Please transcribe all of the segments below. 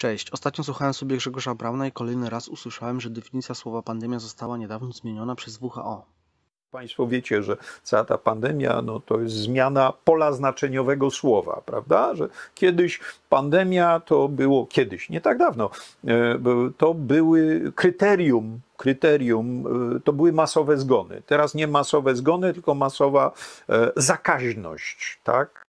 Cześć. Ostatnio słuchałem sobie Grzegorza Brauna i kolejny raz usłyszałem, że definicja słowa pandemia została niedawno zmieniona przez WHO. Państwo wiecie, że cała ta pandemia no, to jest zmiana pola znaczeniowego słowa, prawda? Że kiedyś pandemia to było, kiedyś, nie tak dawno, e, to były kryterium kryterium e, to były masowe zgony. Teraz nie masowe zgony, tylko masowa e, zakaźność, tak?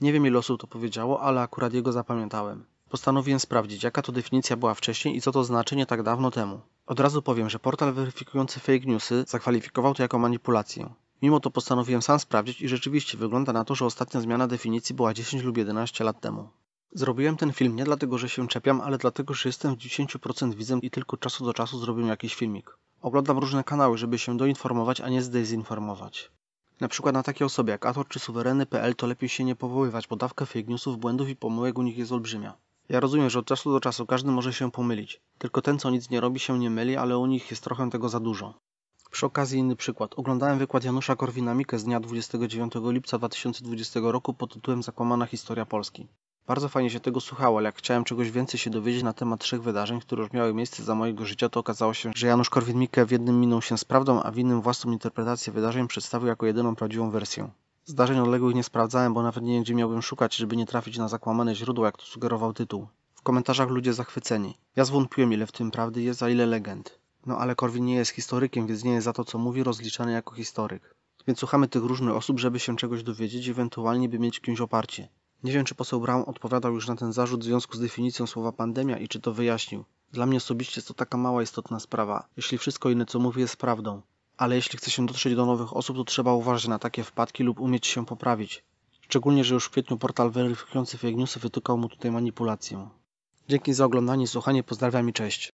Nie wiem, ile osób to powiedziało, ale akurat jego zapamiętałem. Postanowiłem sprawdzić, jaka to definicja była wcześniej i co to znaczy nie tak dawno temu. Od razu powiem, że portal weryfikujący fake newsy zakwalifikował to jako manipulację. Mimo to postanowiłem sam sprawdzić i rzeczywiście wygląda na to, że ostatnia zmiana definicji była 10 lub 11 lat temu. Zrobiłem ten film nie dlatego, że się czepiam, ale dlatego, że jestem w 10% widzem i tylko czasu do czasu zrobię jakiś filmik. Oglądam różne kanały, żeby się doinformować, a nie zdezinformować. Na przykład na takie osoby jak Ator czy Suwereny.pl to lepiej się nie powoływać, bo dawka fake newsów, błędów i pomyłek u nich jest olbrzymia. Ja rozumiem, że od czasu do czasu każdy może się pomylić. Tylko ten, co nic nie robi, się nie myli, ale u nich jest trochę tego za dużo. Przy okazji inny przykład. Oglądałem wykład Janusza Korwin-Mikke z dnia 29 lipca 2020 roku pod tytułem Zakłamana historia Polski. Bardzo fajnie się tego słuchało, ale jak chciałem czegoś więcej się dowiedzieć na temat trzech wydarzeń, które już miały miejsce za mojego życia, to okazało się, że Janusz Korwin-Mikke w jednym minął się z prawdą, a w innym własną interpretację wydarzeń przedstawił jako jedyną prawdziwą wersję. Zdarzeń odległych nie sprawdzałem, bo nawet nie wiem, gdzie miałbym szukać, żeby nie trafić na zakłamane źródło, jak to sugerował tytuł. W komentarzach ludzie zachwyceni. Ja zwątpiłem, ile w tym prawdy jest, a ile legend. No ale Korwin nie jest historykiem, więc nie jest za to, co mówi, rozliczany jako historyk. Więc słuchamy tych różnych osób, żeby się czegoś dowiedzieć i ewentualnie by mieć kimś oparcie. Nie wiem, czy poseł Brown odpowiadał już na ten zarzut w związku z definicją słowa pandemia i czy to wyjaśnił. Dla mnie osobiście jest to taka mała istotna sprawa, jeśli wszystko inne, co mówi, jest prawdą ale jeśli chce się dotrzeć do nowych osób, to trzeba uważać na takie wpadki lub umieć się poprawić. Szczególnie, że już w kwietniu portal weryfikujący fake newsy wytykał mu tutaj manipulację. Dzięki za oglądanie i słuchanie, pozdrawiam i cześć.